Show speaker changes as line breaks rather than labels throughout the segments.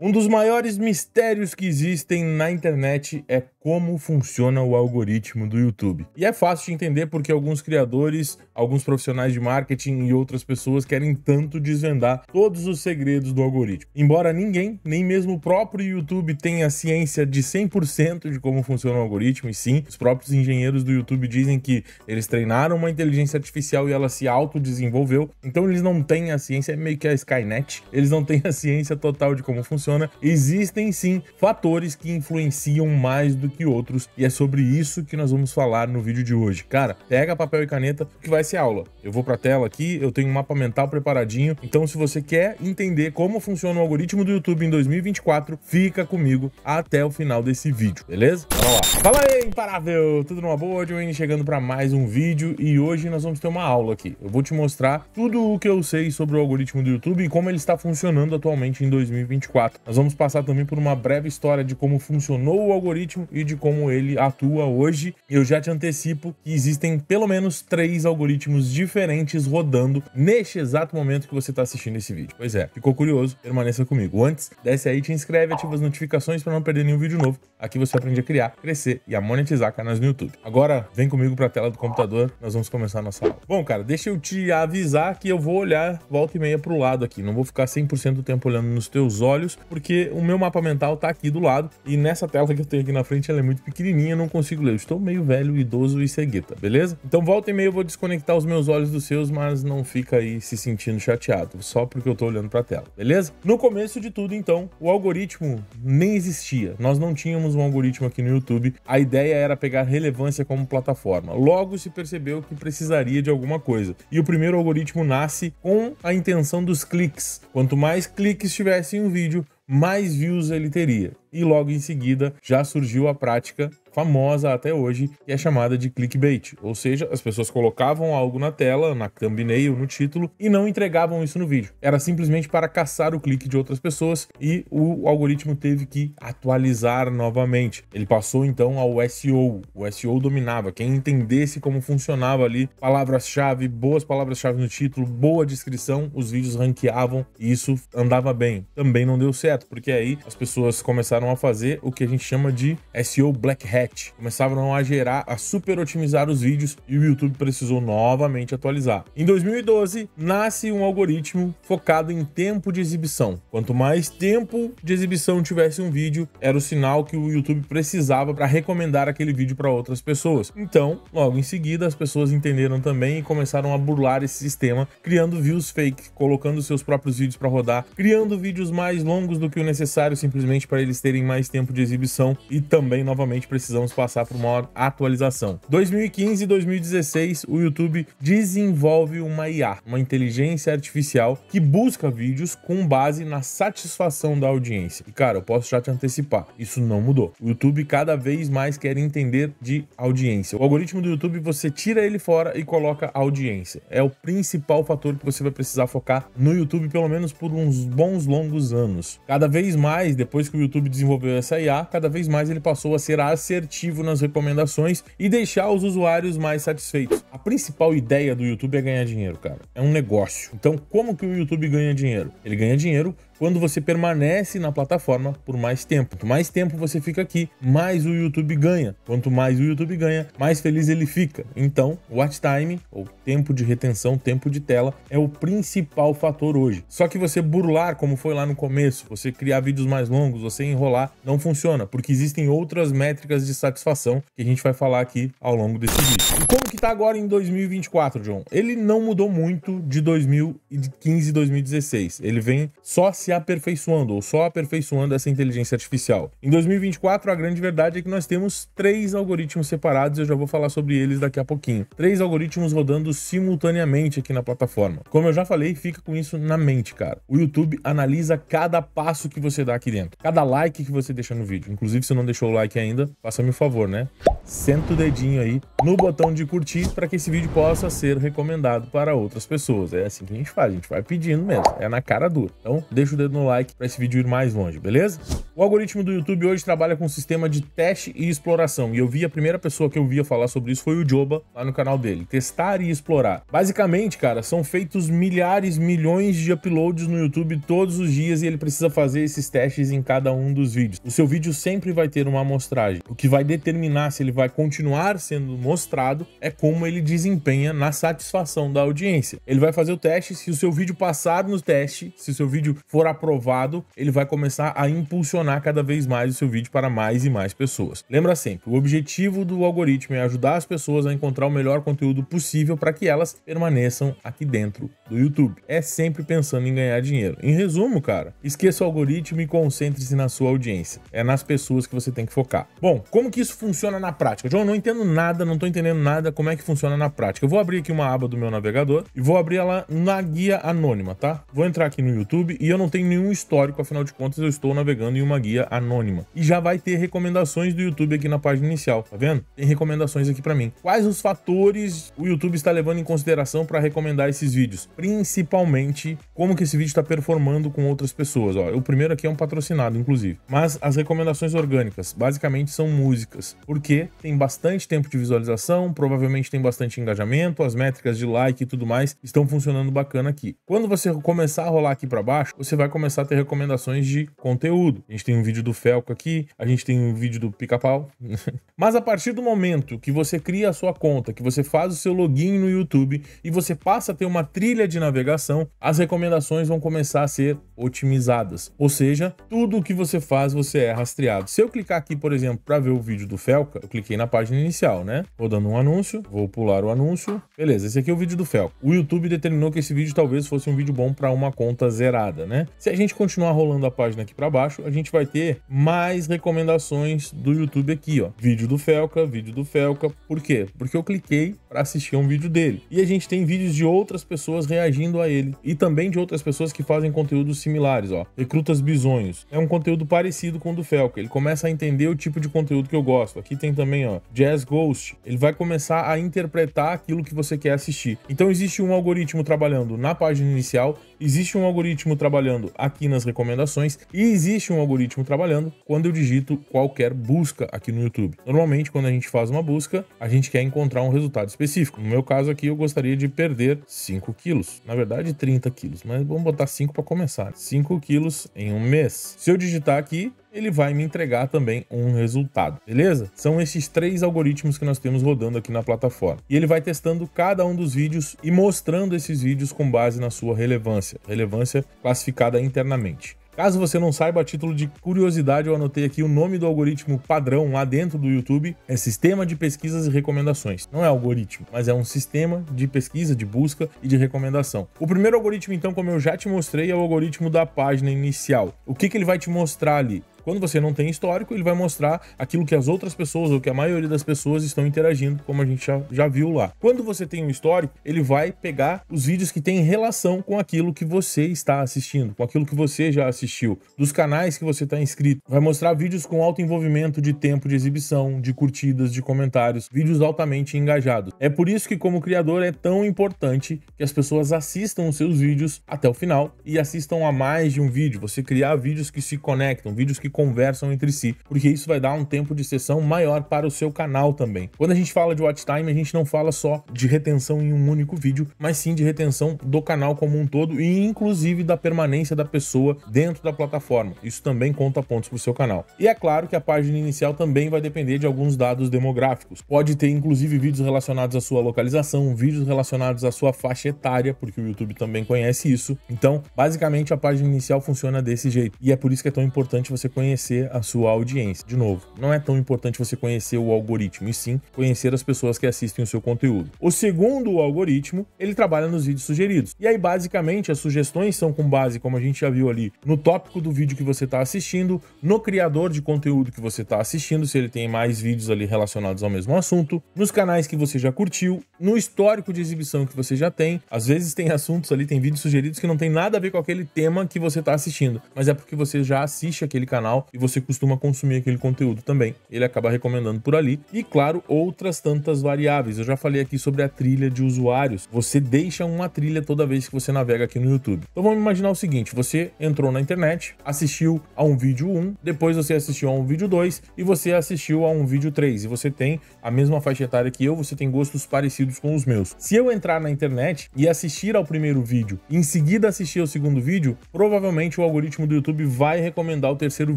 Um dos maiores mistérios que existem na internet é como funciona o algoritmo do YouTube. E é fácil de entender porque alguns criadores, alguns profissionais de marketing e outras pessoas querem tanto desvendar todos os segredos do algoritmo. Embora ninguém, nem mesmo o próprio YouTube, tenha ciência de 100% de como funciona o algoritmo, e sim, os próprios engenheiros do YouTube dizem que eles treinaram uma inteligência artificial e ela se autodesenvolveu, então eles não têm a ciência, é meio que a Skynet, eles não têm a ciência total de como funciona funciona, existem sim fatores que influenciam mais do que outros e é sobre isso que nós vamos falar no vídeo de hoje. Cara, pega papel e caneta que vai ser aula. Eu vou para a tela aqui, eu tenho um mapa mental preparadinho. Então, se você quer entender como funciona o algoritmo do YouTube em 2024, fica comigo até o final desse vídeo, beleza? Vamos lá. Fala aí, imparável! Tudo numa boa? Johnny chegando para mais um vídeo e hoje nós vamos ter uma aula aqui. Eu vou te mostrar tudo o que eu sei sobre o algoritmo do YouTube e como ele está funcionando atualmente em 2024. Nós vamos passar também por uma breve história de como funcionou o algoritmo e de como ele atua hoje. Eu já te antecipo que existem pelo menos três algoritmos diferentes rodando neste exato momento que você está assistindo esse vídeo. Pois é, ficou curioso? Permaneça comigo. Antes, desce aí, te inscreve, ativa as notificações para não perder nenhum vídeo novo. Aqui você aprende a criar, crescer e a monetizar canais no YouTube. Agora, vem comigo para a tela do computador, nós vamos começar a nossa aula. Bom, cara, deixa eu te avisar que eu vou olhar volta e meia para o lado aqui. Não vou ficar 100% do tempo olhando nos teus olhos, porque o meu mapa mental tá aqui do lado e nessa tela que eu tenho aqui na frente ela é muito pequenininha, eu não consigo ler. Eu estou meio velho, idoso e cegueta, beleza? Então volta e meia eu vou desconectar os meus olhos dos seus, mas não fica aí se sentindo chateado, só porque eu tô olhando pra tela, beleza? No começo de tudo, então, o algoritmo nem existia. Nós não tínhamos um algoritmo aqui no YouTube. A ideia era pegar relevância como plataforma. Logo se percebeu que precisaria de alguma coisa. E o primeiro algoritmo nasce com a intenção dos cliques. Quanto mais cliques tivesse em um vídeo, mais views ele teria. E logo em seguida já surgiu a prática famosa até hoje, que é chamada de clickbait, ou seja, as pessoas colocavam algo na tela, na thumbnail, no título e não entregavam isso no vídeo. Era simplesmente para caçar o clique de outras pessoas e o algoritmo teve que atualizar novamente. Ele passou então ao SEO. O SEO dominava, quem entendesse como funcionava ali, palavras-chave, boas palavras-chave no título, boa descrição, os vídeos ranqueavam e isso andava bem. Também não deu certo, porque aí as pessoas começaram a fazer o que a gente chama de SEO black hat 7 começaram a gerar, a super otimizar os vídeos e o YouTube precisou novamente atualizar. Em 2012, nasce um algoritmo focado em tempo de exibição. Quanto mais tempo de exibição tivesse um vídeo, era o sinal que o YouTube precisava para recomendar aquele vídeo para outras pessoas. Então, logo em seguida, as pessoas entenderam também e começaram a burlar esse sistema, criando views fake, colocando seus próprios vídeos para rodar, criando vídeos mais longos do que o necessário simplesmente para eles terem mais tempo de exibição e também novamente precisando precisamos passar por uma atualização. 2015 e 2016, o YouTube desenvolve uma IA, uma inteligência artificial que busca vídeos com base na satisfação da audiência. E cara, eu posso já te antecipar, isso não mudou. O YouTube cada vez mais quer entender de audiência. O algoritmo do YouTube você tira ele fora e coloca audiência. É o principal fator que você vai precisar focar no YouTube pelo menos por uns bons longos anos. Cada vez mais, depois que o YouTube desenvolveu essa IA, cada vez mais ele passou a ser acertado assertivo nas recomendações e deixar os usuários mais satisfeitos. A principal ideia do YouTube é ganhar dinheiro, cara. É um negócio. Então, como que o YouTube ganha dinheiro? Ele ganha dinheiro quando você permanece na plataforma por mais tempo. Quanto mais tempo você fica aqui, mais o YouTube ganha. Quanto mais o YouTube ganha, mais feliz ele fica. Então, watch time, ou tempo de retenção, tempo de tela, é o principal fator hoje. Só que você burlar, como foi lá no começo, você criar vídeos mais longos, você enrolar, não funciona, porque existem outras métricas de satisfação que a gente vai falar aqui ao longo desse vídeo. E como que tá agora em 2024, John? Ele não mudou muito de 2015 e 2016. Ele vem só se se aperfeiçoando ou só aperfeiçoando essa inteligência artificial. Em 2024, a grande verdade é que nós temos três algoritmos separados, eu já vou falar sobre eles daqui a pouquinho. Três algoritmos rodando simultaneamente aqui na plataforma. Como eu já falei, fica com isso na mente, cara. O YouTube analisa cada passo que você dá aqui dentro, cada like que você deixa no vídeo. Inclusive, se não deixou o like ainda, faça-me um favor, né? Senta o dedinho aí no botão de curtir para que esse vídeo possa ser recomendado para outras pessoas. É assim que a gente faz, a gente vai pedindo mesmo, é na cara dura. Então, deixa o dedo no like para esse vídeo ir mais longe, beleza? O algoritmo do YouTube hoje trabalha com um sistema de teste e exploração, e eu vi a primeira pessoa que eu via falar sobre isso foi o Joba lá no canal dele, testar e explorar. Basicamente, cara, são feitos milhares, milhões de uploads no YouTube todos os dias e ele precisa fazer esses testes em cada um dos vídeos. O seu vídeo sempre vai ter uma amostragem, o que vai determinar se ele vai continuar sendo mostrado é como ele desempenha na satisfação da audiência. Ele vai fazer o teste, se o seu vídeo passar no teste, se o seu vídeo for aprovado, ele vai começar a impulsionar cada vez mais o seu vídeo para mais e mais pessoas. Lembra sempre, o objetivo do algoritmo é ajudar as pessoas a encontrar o melhor conteúdo possível para que elas permaneçam aqui dentro do YouTube. É sempre pensando em ganhar dinheiro. Em resumo, cara, esqueça o algoritmo e concentre-se na sua audiência. É nas pessoas que você tem que focar. Bom, como que isso funciona na prática? João, não entendo nada, não estou entendendo nada como é que funciona na prática. Eu vou abrir aqui uma aba do meu navegador e vou abrir ela na guia anônima, tá? Vou entrar aqui no YouTube e eu não tenho tenho nenhum histórico, afinal de contas eu estou navegando em uma guia anônima. E já vai ter recomendações do YouTube aqui na página inicial, tá vendo? Tem recomendações aqui para mim. Quais os fatores o YouTube está levando em consideração para recomendar esses vídeos? Principalmente como que esse vídeo está performando com outras pessoas, ó. O primeiro aqui é um patrocinado, inclusive. Mas as recomendações orgânicas basicamente são músicas, porque tem bastante tempo de visualização, provavelmente tem bastante engajamento, as métricas de like e tudo mais estão funcionando bacana aqui. Quando você começar a rolar aqui para baixo, você vai começar a ter recomendações de conteúdo. A gente tem um vídeo do Felco aqui, a gente tem um vídeo do Pica-Pau. Mas a partir do momento que você cria a sua conta, que você faz o seu login no YouTube e você passa a ter uma trilha de navegação, as recomendações vão começar a ser otimizadas. Ou seja, tudo o que você faz, você é rastreado. Se eu clicar aqui, por exemplo, para ver o vídeo do Felca, eu cliquei na página inicial, né? Vou dando um anúncio, vou pular o anúncio. Beleza, esse aqui é o vídeo do Felca. O YouTube determinou que esse vídeo talvez fosse um vídeo bom para uma conta zerada, né? Se a gente continuar rolando a página aqui para baixo, a gente vai ter mais recomendações do YouTube aqui, ó. Vídeo do Felca, vídeo do Felca. Por quê? Porque eu cliquei para assistir um vídeo dele. E a gente tem vídeos de outras pessoas reagindo a ele e também de outras pessoas que fazem conteúdos similares, ó. Recrutas Bisonhos. É um conteúdo parecido com o do Felca. Ele começa a entender o tipo de conteúdo que eu gosto. Aqui tem também, ó, Jazz Ghost. Ele vai começar a interpretar aquilo que você quer assistir. Então existe um algoritmo trabalhando na página inicial, existe um algoritmo trabalhando aqui nas recomendações e existe um algoritmo trabalhando quando eu digito qualquer busca aqui no YouTube. Normalmente, quando a gente faz uma busca, a gente quer encontrar um resultado específico. No meu caso aqui, eu gostaria de perder 5 quilos. Na verdade, 30 quilos, mas vamos botar 5 para começar. 5 quilos em um mês. Se eu digitar aqui, ele vai me entregar também um resultado, beleza? São esses três algoritmos que nós temos rodando aqui na plataforma. E ele vai testando cada um dos vídeos e mostrando esses vídeos com base na sua relevância, relevância classificada internamente. Caso você não saiba, a título de curiosidade, eu anotei aqui o nome do algoritmo padrão lá dentro do YouTube, é Sistema de Pesquisas e Recomendações. Não é algoritmo, mas é um sistema de pesquisa, de busca e de recomendação. O primeiro algoritmo, então, como eu já te mostrei, é o algoritmo da página inicial. O que, que ele vai te mostrar ali? Quando você não tem histórico, ele vai mostrar aquilo que as outras pessoas ou que a maioria das pessoas estão interagindo, como a gente já, já viu lá. Quando você tem um histórico, ele vai pegar os vídeos que têm relação com aquilo que você está assistindo, com aquilo que você já assistiu, dos canais que você está inscrito. Vai mostrar vídeos com alto envolvimento de tempo de exibição, de curtidas, de comentários, vídeos altamente engajados. É por isso que, como criador, é tão importante que as pessoas assistam os seus vídeos até o final e assistam a mais de um vídeo. Você criar vídeos que se conectam, vídeos que que conversam entre si, porque isso vai dar um tempo de sessão maior para o seu canal também. Quando a gente fala de watch time, a gente não fala só de retenção em um único vídeo, mas sim de retenção do canal como um todo e inclusive da permanência da pessoa dentro da plataforma. Isso também conta pontos para o seu canal. E é claro que a página inicial também vai depender de alguns dados demográficos. Pode ter inclusive vídeos relacionados à sua localização, vídeos relacionados à sua faixa etária, porque o YouTube também conhece isso. Então, basicamente a página inicial funciona desse jeito. E é por isso que é tão importante você conhecer a sua audiência. De novo, não é tão importante você conhecer o algoritmo, e sim conhecer as pessoas que assistem o seu conteúdo. O segundo algoritmo, ele trabalha nos vídeos sugeridos. E aí, basicamente, as sugestões são com base, como a gente já viu ali, no tópico do vídeo que você está assistindo, no criador de conteúdo que você está assistindo, se ele tem mais vídeos ali relacionados ao mesmo assunto, nos canais que você já curtiu, no histórico de exibição que você já tem. Às vezes tem assuntos ali, tem vídeos sugeridos que não tem nada a ver com aquele tema que você está assistindo, mas é porque você já assiste aquele canal canal e você costuma consumir aquele conteúdo também. Ele acaba recomendando por ali. E claro, outras tantas variáveis. Eu já falei aqui sobre a trilha de usuários. Você deixa uma trilha toda vez que você navega aqui no YouTube. Então vamos imaginar o seguinte: você entrou na internet, assistiu a um vídeo 1, depois você assistiu a um vídeo 2 e você assistiu a um vídeo 3. E você tem a mesma faixa etária que eu, você tem gostos parecidos com os meus. Se eu entrar na internet e assistir ao primeiro vídeo e em seguida assistir ao segundo vídeo, provavelmente o algoritmo do YouTube vai recomendar o terceiro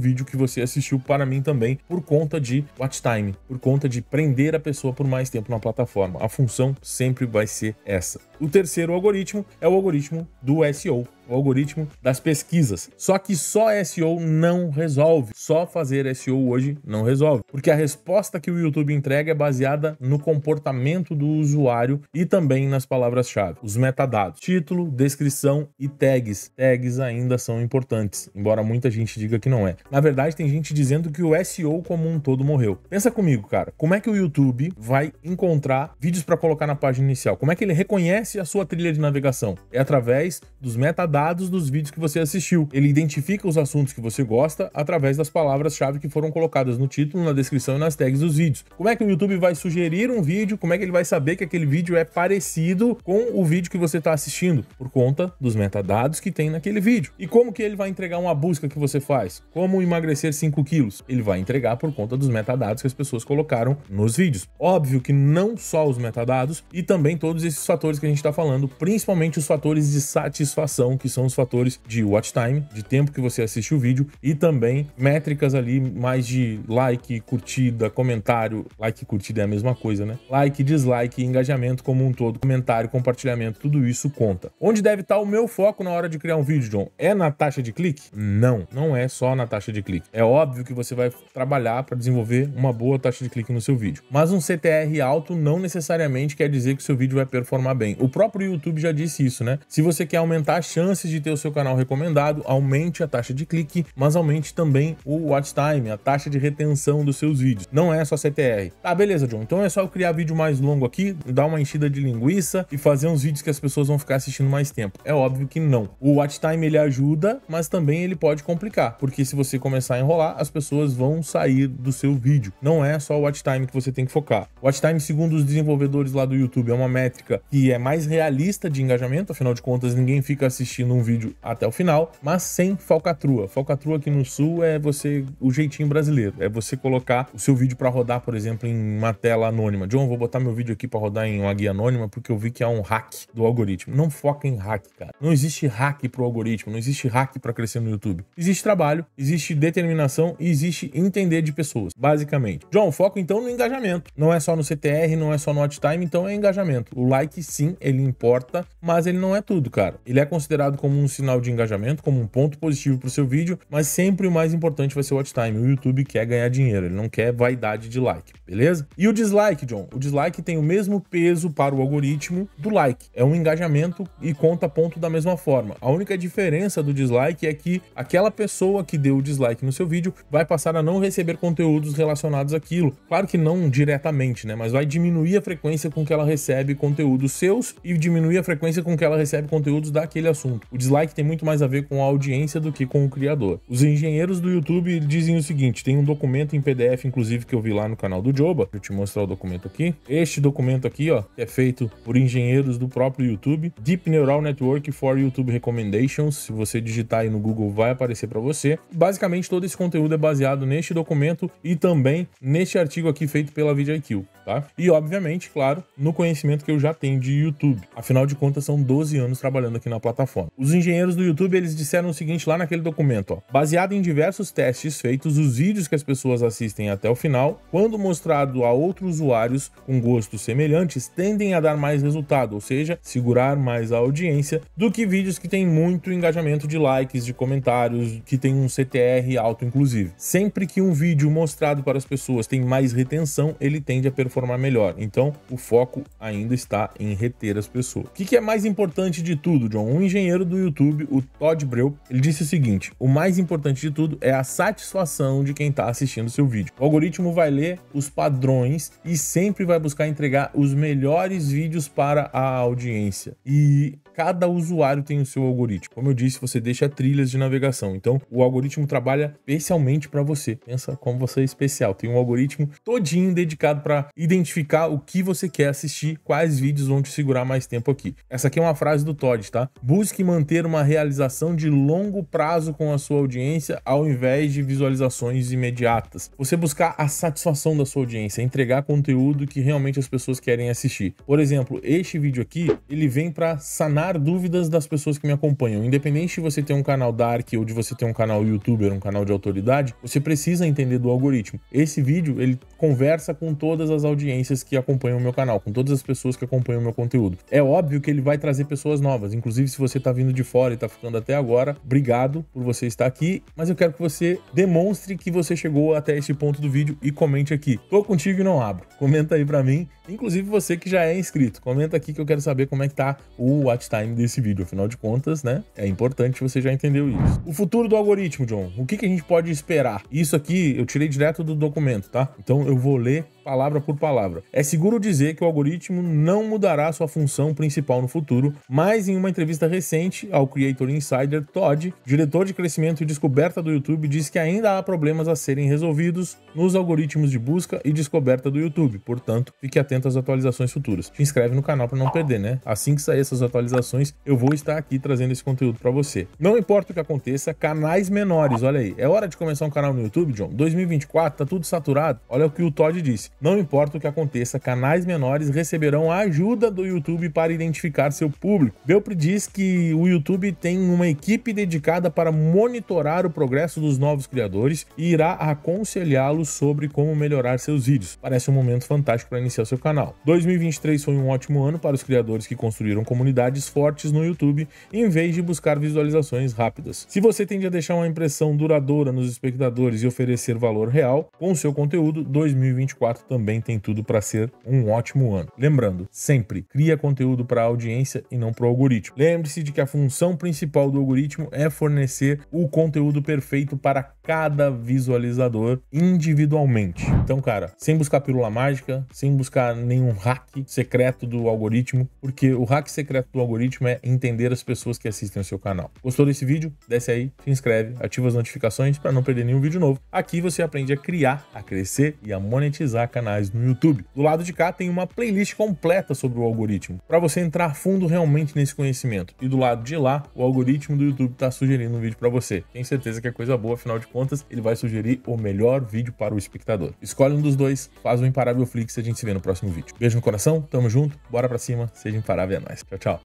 vídeo que você assistiu para mim também por conta de watch time, por conta de prender a pessoa por mais tempo na plataforma. A função sempre vai ser essa. O terceiro algoritmo é o algoritmo do SEO, o algoritmo das pesquisas. Só que só SEO não resolve. Só fazer SEO hoje não resolve. Porque a resposta que o YouTube entrega é baseada no comportamento do usuário e também nas palavras-chave, os metadados, título, descrição e tags. Tags ainda são importantes, embora muita gente diga que não é. Na verdade, tem gente dizendo que o SEO como um todo morreu. Pensa comigo, cara, como é que o YouTube vai encontrar vídeos para colocar na página inicial? Como é que ele reconhece a sua trilha de navegação? É através dos metadados dados dos vídeos que você assistiu. Ele identifica os assuntos que você gosta através das palavras-chave que foram colocadas no título, na descrição e nas tags dos vídeos. Como é que o YouTube vai sugerir um vídeo? Como é que ele vai saber que aquele vídeo é parecido com o vídeo que você está assistindo? Por conta dos metadados que tem naquele vídeo. E como que ele vai entregar uma busca que você faz? Como emagrecer 5 quilos? Ele vai entregar por conta dos metadados que as pessoas colocaram nos vídeos. Óbvio que não só os metadados e também todos esses fatores que a gente está falando, principalmente os fatores de satisfação que são os fatores de watch time, de tempo que você assiste o vídeo e também métricas ali mais de like, curtida, comentário. Like e curtida é a mesma coisa, né? Like, dislike, engajamento como um todo, comentário, compartilhamento, tudo isso conta. Onde deve estar tá o meu foco na hora de criar um vídeo, John? É na taxa de clique? Não, não é só na taxa de clique. É óbvio que você vai trabalhar para desenvolver uma boa taxa de clique no seu vídeo. Mas um CTR alto não necessariamente quer dizer que seu vídeo vai performar bem. O próprio YouTube já disse isso, né? Se você quer aumentar a chance chances de ter o seu canal recomendado, aumente a taxa de clique, mas aumente também o watch time, a taxa de retenção dos seus vídeos. Não é só CTR. Tá, beleza, John. Então é só eu criar vídeo mais longo aqui, dar uma enchida de linguiça e fazer uns vídeos que as pessoas vão ficar assistindo mais tempo. É óbvio que não. O watch time ele ajuda, mas também ele pode complicar, porque se você começar a enrolar, as pessoas vão sair do seu vídeo. Não é só o watch time que você tem que focar. O watch time, segundo os desenvolvedores lá do YouTube, é uma métrica que é mais realista de engajamento, afinal de contas, ninguém fica assistindo assistindo um vídeo até o final, mas sem falcatrua. Falcatrua aqui no sul é você o jeitinho brasileiro, é você colocar o seu vídeo para rodar, por exemplo, em uma tela anônima. John, vou botar meu vídeo aqui para rodar em uma guia anônima porque eu vi que é um hack do algoritmo. Não foca em hack, cara. Não existe hack pro algoritmo, não existe hack para crescer no YouTube. Existe trabalho, existe determinação e existe entender de pessoas, basicamente. John, foco então no engajamento. Não é só no CTR, não é só no watch time, então é engajamento. O like sim, ele importa, mas ele não é tudo, cara. Ele é considerado como um sinal de engajamento, como um ponto positivo para o seu vídeo, mas sempre o mais importante vai ser o watch time. O YouTube quer ganhar dinheiro, ele não quer vaidade de like, beleza? E o dislike, John? O dislike tem o mesmo peso para o algoritmo do like. É um engajamento e conta ponto da mesma forma. A única diferença do dislike é que aquela pessoa que deu o dislike no seu vídeo vai passar a não receber conteúdos relacionados àquilo. Claro que não diretamente, né? Mas vai diminuir a frequência com que ela recebe conteúdos seus e diminuir a frequência com que ela recebe conteúdos daquele assunto. O dislike tem muito mais a ver com a audiência do que com o criador. Os engenheiros do YouTube dizem o seguinte: tem um documento em PDF, inclusive, que eu vi lá no canal do Joba. Deixa eu te mostrar o documento aqui. Este documento aqui, ó, é feito por engenheiros do próprio YouTube, Deep Neural Network for YouTube Recommendations. Se você digitar aí no Google, vai aparecer para você. Basicamente, todo esse conteúdo é baseado neste documento e também neste artigo aqui feito pela VidIQ, tá? E, obviamente, claro, no conhecimento que eu já tenho de YouTube. Afinal de contas, são 12 anos trabalhando aqui na plataforma. Os engenheiros do YouTube eles disseram o seguinte lá naquele documento, ó. baseado em diversos testes feitos, os vídeos que as pessoas assistem até o final, quando mostrado a outros usuários com gostos semelhantes, tendem a dar mais resultado, ou seja, segurar mais a audiência do que vídeos que têm muito engajamento de likes, de comentários, que tem um CTR alto inclusive. Sempre que um vídeo mostrado para as pessoas tem mais retenção, ele tende a performar melhor. Então, o foco ainda está em reter as pessoas. O que, é mais importante de tudo, John? Um engenheiro do YouTube, o Todd Breu, ele disse o seguinte: o mais importante de tudo é a satisfação de quem está assistindo seu vídeo. O algoritmo vai ler os padrões e sempre vai buscar entregar os melhores vídeos para a audiência. E cada usuário tem o seu algoritmo. Como eu disse, você deixa trilhas de navegação. Então, o algoritmo trabalha especialmente para você. Pensa como você é especial. Tem um algoritmo todinho dedicado para identificar o que você quer assistir, quais vídeos vão te segurar mais tempo aqui. Essa aqui é uma frase do Todd, tá? Busque manter uma realização de longo prazo com a sua audiência ao invés de visualizações imediatas. Você buscar a satisfação da sua audiência, entregar conteúdo que realmente as pessoas querem assistir. Por exemplo, este vídeo aqui, ele vem para sanar tirar dúvidas das pessoas que me acompanham. Independente de você ter um canal Dark ou de você ter um canal YouTuber, um canal de autoridade, você precisa entender do algoritmo. Esse vídeo, ele conversa com todas as audiências que acompanham o meu canal, com todas as pessoas que acompanham o meu conteúdo. É óbvio que ele vai trazer pessoas novas, inclusive se você está vindo de fora e está ficando até agora, obrigado por você estar aqui, mas eu quero que você demonstre que você chegou até este ponto do vídeo e comente aqui. Tô contigo e não abro. Comenta aí para mim, inclusive você que já é inscrito. Comenta aqui que eu quero saber como é que tá o WhatsApp time desse vídeo. Afinal de contas, né? É importante você já entendeu isso. O futuro do algoritmo, John. O que, que a gente pode esperar? Isso aqui eu tirei direto do documento, tá? Então eu vou ler palavra por palavra. É seguro dizer que o algoritmo não mudará sua função principal no futuro, mas em uma entrevista recente ao Creator Insider, Todd, diretor de crescimento e descoberta do YouTube, diz que ainda há problemas a serem resolvidos nos algoritmos de busca e descoberta do YouTube. Portanto, fique atento às atualizações futuras. Te inscreve no canal para não perder, né? Assim que sair essas atualizações, eu vou estar aqui trazendo esse conteúdo para você. Não importa o que aconteça, canais menores, olha aí. É hora de começar um canal no YouTube, John. 2024 tá tudo saturado. Olha o que o Todd disse. Não importa o que aconteça, canais menores receberão a ajuda do YouTube para identificar seu público. Belpre diz que o YouTube tem uma equipe dedicada para monitorar o progresso dos novos criadores e irá aconselhá-los sobre como melhorar seus vídeos. Parece um momento fantástico para iniciar seu canal. 2023 foi um ótimo ano para os criadores que construíram comunidades fortes no YouTube em vez de buscar visualizações rápidas. Se você tende a deixar uma impressão duradoura nos espectadores e oferecer valor real com seu conteúdo, 2024 também tem tudo para ser um ótimo ano. Lembrando, sempre cria conteúdo para a audiência e não para o algoritmo. Lembre-se de que a função principal do algoritmo é fornecer o conteúdo perfeito para cada visualizador individualmente. Então, cara, sem buscar pílula mágica, sem buscar nenhum hack secreto do algoritmo, porque o hack secreto do algoritmo é entender as pessoas que assistem o seu canal. Gostou desse vídeo? Desce aí, se inscreve, ativa as notificações para não perder nenhum vídeo novo. Aqui você aprende a criar, a crescer e a monetizar canal canais no YouTube. Do lado de cá tem uma playlist completa sobre o algoritmo, para você entrar fundo realmente nesse conhecimento. E do lado de lá, o algoritmo do YouTube está sugerindo um vídeo para você. Tenho certeza que é coisa boa, afinal de contas, ele vai sugerir o melhor vídeo para o espectador. Escolhe um dos dois, faz o um Imparável Flix e a gente se vê no próximo vídeo. Beijo no coração, tamo junto, bora pra cima, seja imparável, é nóis. Tchau, tchau.